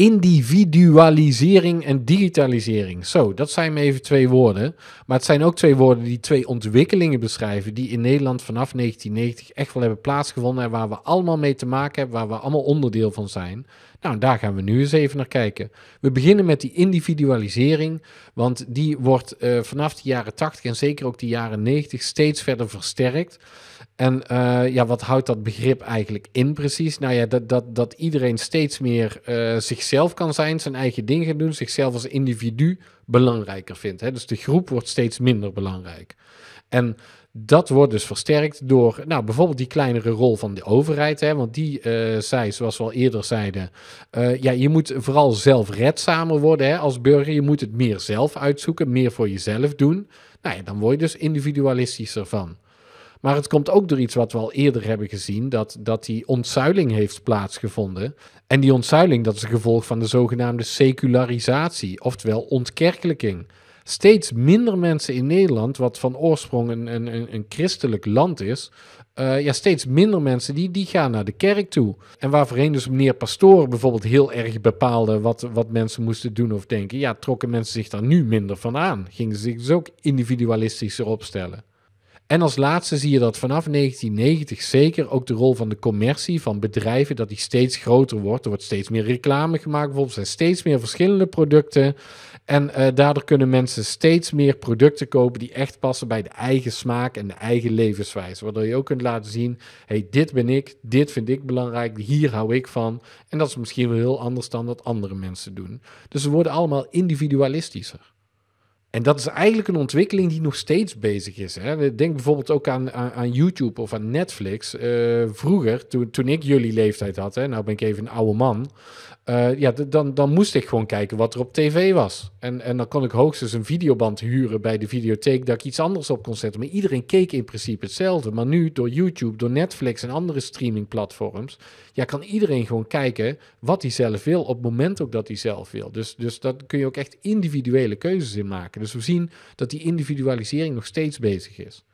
individualisering en digitalisering. Zo, dat zijn me even twee woorden. Maar het zijn ook twee woorden die twee ontwikkelingen beschrijven. die in Nederland vanaf 1990 echt wel hebben plaatsgevonden. en waar we allemaal mee te maken hebben, waar we allemaal onderdeel van zijn. Nou, daar gaan we nu eens even naar kijken. We beginnen met die individualisering, want die wordt eh, vanaf de jaren 80 en zeker ook de jaren 90 steeds verder versterkt. En eh, ja, wat houdt dat begrip eigenlijk in precies? Nou ja, dat, dat, dat iedereen steeds meer uh, eh, zich zelf kan zijn, zijn eigen ding doen, zichzelf als individu belangrijker vindt. Hè? Dus de groep wordt steeds minder belangrijk. En dat wordt dus versterkt door nou, bijvoorbeeld die kleinere rol van de overheid. Hè, want die eh, zei, zoals we al eerder zeiden, uh, ja, je moet vooral zelfredzamer worden hè, als burger. Je moet het meer zelf uitzoeken, meer voor jezelf doen. Nou ja, dan word je dus individualistischer van. Maar het komt ook door iets wat we al eerder hebben gezien: dat, dat die ontzuiling heeft plaatsgevonden. En die ontzuiling, dat is een gevolg van de zogenaamde secularisatie, oftewel ontkerkelijking. Steeds minder mensen in Nederland, wat van oorsprong een, een, een christelijk land is, eh, ja, steeds minder mensen die, die gaan naar de kerk toe. En waar voorheen dus meneer pastoren, bijvoorbeeld heel erg bepaalde wat, wat mensen moesten doen of denken, ja, trokken mensen zich daar nu minder van aan. Gingen ze zich dus ook individualistischer opstellen. En als laatste zie je dat vanaf 1990 zeker ook de rol van de commercie van bedrijven, dat die steeds groter wordt. Er wordt steeds meer reclame gemaakt, bijvoorbeeld er zijn steeds meer verschillende producten. En eh, daardoor kunnen mensen steeds meer producten kopen die echt passen bij de eigen smaak en de eigen levenswijze. Waardoor je ook kunt laten zien, hey, dit ben ik, dit vind ik belangrijk, hier hou ik van. En dat is misschien wel heel anders dan dat andere mensen doen. Dus ze worden allemaal individualistischer. En dat is eigenlijk een ontwikkeling die nog steeds bezig is. Hè? Denk bijvoorbeeld ook aan, aan, YouTube of aan Netflix. Eh, vroeger, toen, toen ik jullie leeftijd had, hè, nou ben ik even een oude man. Eh, ja, dan, dan moest ik gewoon kijken wat er op tv was. En, en dan kon ik hoogstens een videoband huren bij de videotheek dat ik iets anders op kon zetten. Maar iedereen keek in principe hetzelfde. Maar nu door YouTube, door Netflix en andere streamingplatforms, ja, kan iedereen gewoon kijken wat hij zelf wil op het moment ook dat hij zelf wil. Dus, dus daar kun je ook echt individuele keuzes in maken. Dus we zien dat die individualisering nog steeds bezig is.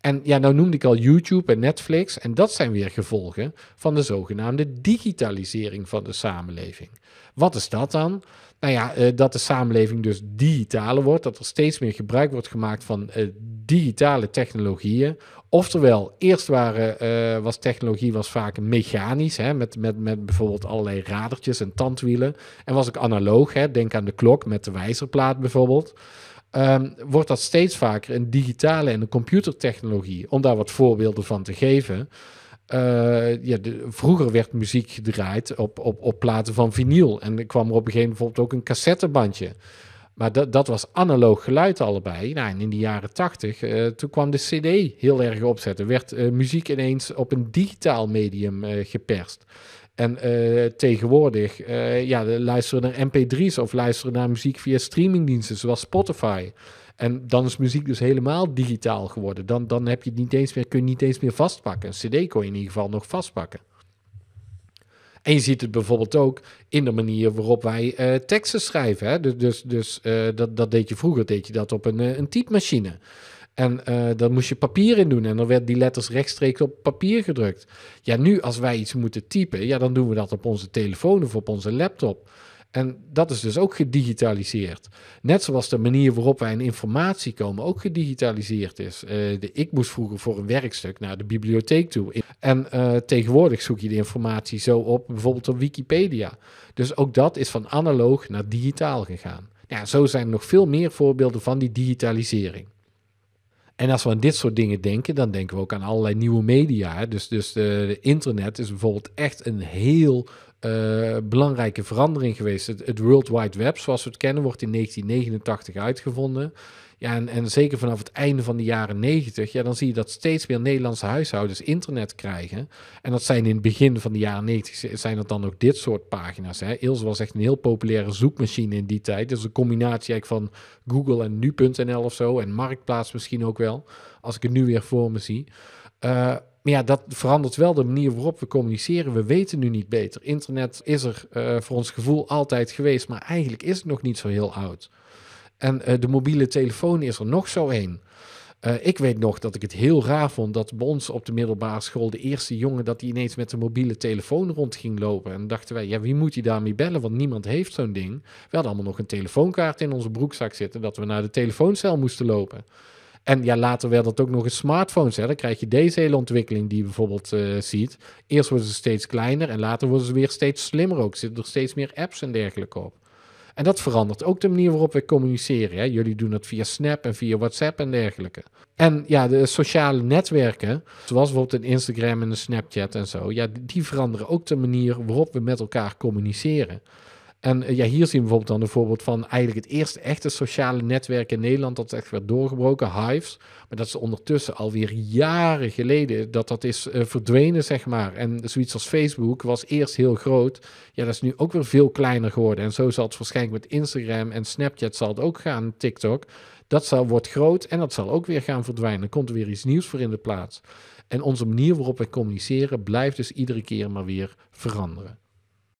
En ja, nou noemde ik al YouTube en Netflix. En dat zijn weer gevolgen van de zogenaamde digitalisering van de samenleving. Wat is dat dan? Nou ja, eh, dat de samenleving dus digitaler wordt. Dat er steeds meer gebruik wordt gemaakt van eh, digitale technologieën Oftewel, eerst waren, eh, was technologie was vaak mechanisch, hè, met, met, met bijvoorbeeld allerlei radertjes en tandwielen. En was ik analoog, hè, denk aan de klok met de wijzerplaat bijvoorbeeld. Ehm, wordt dat steeds vaker een digitale en een computertechnologie, om daar wat voorbeelden van te geven. Eh, ja, vroeger werd muziek gedraaid op, op, op platen van vinyl. En er kwam er op een gegeven moment bijvoorbeeld ook een cassettebandje. Maar dat, dat was analoog geluid allebei. Nou, en in de jaren tachtig, eh, toen kwam de CD heel erg opzetten. Werd eh, muziek ineens op een digitaal medium eh, geperst. En tegenwoordig ja, luisteren naar MP3's of luisteren naar muziek via streamingdiensten zoals Spotify. En dan is muziek dus helemaal digitaal geworden. Dan, dan heb je het niet eens meer, kun je niet eens meer vastpakken. Een CD kon je in ieder geval nog vastpakken. En je ziet het bijvoorbeeld ook in de manier waarop wij eh, teksten schrijven. Hè? Dus, dus, dus eh, dat, dat deed je vroeger, deed je dat op een, eh, een typemachine. En uh, daar moest je papier in doen. En dan werd die letters rechtstreeks op papier gedrukt. Ja, nu als wij iets moeten typen, ja, dan doen we dat op onze telefoon of op onze laptop. En dat is dus ook gedigitaliseerd. Net zoals de manier waarop wij aan informatie komen ook gedigitaliseerd is. Eh, de, ik moest vroeger voor een werkstuk naar de bibliotheek toe. En eh, tegenwoordig zoek je de informatie zo op, bijvoorbeeld op Wikipedia. Dus ook dat is van analoog naar digitaal gegaan. Ja, zo zijn er nog veel meer voorbeelden van die digitalisering. En als we aan dit soort dingen denken, dan denken we ook aan allerlei nieuwe media. Dus, dus eh, internet is bijvoorbeeld echt een heel eh, belangrijke verandering geweest. Het, World Wide Web, zoals we het kennen, wordt in 1989 uitgevonden. Ja, en, en zeker vanaf het einde van de jaren 90, ja, dan zie je dat steeds meer Nederlandse huishoudens internet krijgen. En dat zijn in het begin van de jaren 90 zijn dat dan ook dit soort pagina's. Hè. Ilse was echt een heel populaire zoekmachine in die tijd. Dus een combinatie eigenlijk van Google en nu.nl of zo. En Marktplaats misschien ook wel, als ik het nu weer voor me zie. Eh, maar ja, dat verandert wel de manier waarop we communiceren. We weten nu niet beter. Internet is er eh, voor ons gevoel altijd geweest, maar eigenlijk is het nog niet zo heel oud. En eh, de mobiele telefoon is er nog zo één. Eh, ik weet nog dat ik het heel raar vond dat bij ons op de middelbare school de eerste jongen dat die ineens met een mobiele telefoon rond ging lopen. En dachten wij, ja, wie moet die daarmee bellen? Want niemand heeft zo'n ding. We hadden allemaal nog een telefoonkaart in onze broekzak zitten dat we naar de telefooncel moesten lopen. En ja, later werd dat ook nog een smartphone, Hè. Dan krijg je deze hele ontwikkeling die je bijvoorbeeld eh, ziet. Eerst worden ze steeds kleiner en later worden ze weer steeds slimmer ook. Zitten er steeds meer apps en dergelijke op. En dat verandert ook de manier waarop we communiceren. Hè. Jullie doen dat via Snap en via WhatsApp en dergelijke. En ja, de sociale netwerken, zoals bijvoorbeeld een Instagram en een Snapchat en zo, ja, die veranderen ook de manier waarop we met elkaar communiceren. En eh, ja, hier zien we bijvoorbeeld dan een voorbeeld van eigenlijk het eerste echte sociale netwerk in Nederland dat echt werd doorgebroken, Hives. Maar dat is ondertussen alweer jaren geleden dat dat is eh, verdwenen, zeg maar. En zoiets als Facebook was eerst heel groot. Ja, dat is nu ook weer veel kleiner geworden. En zo zal het waarschijnlijk met Instagram en Snapchat zal het ook gaan, TikTok. Dat zal, wordt groot en dat zal ook weer gaan verdwijnen. Er komt er weer iets nieuws voor in de plaats. En onze manier waarop we communiceren blijft dus iedere keer maar weer veranderen.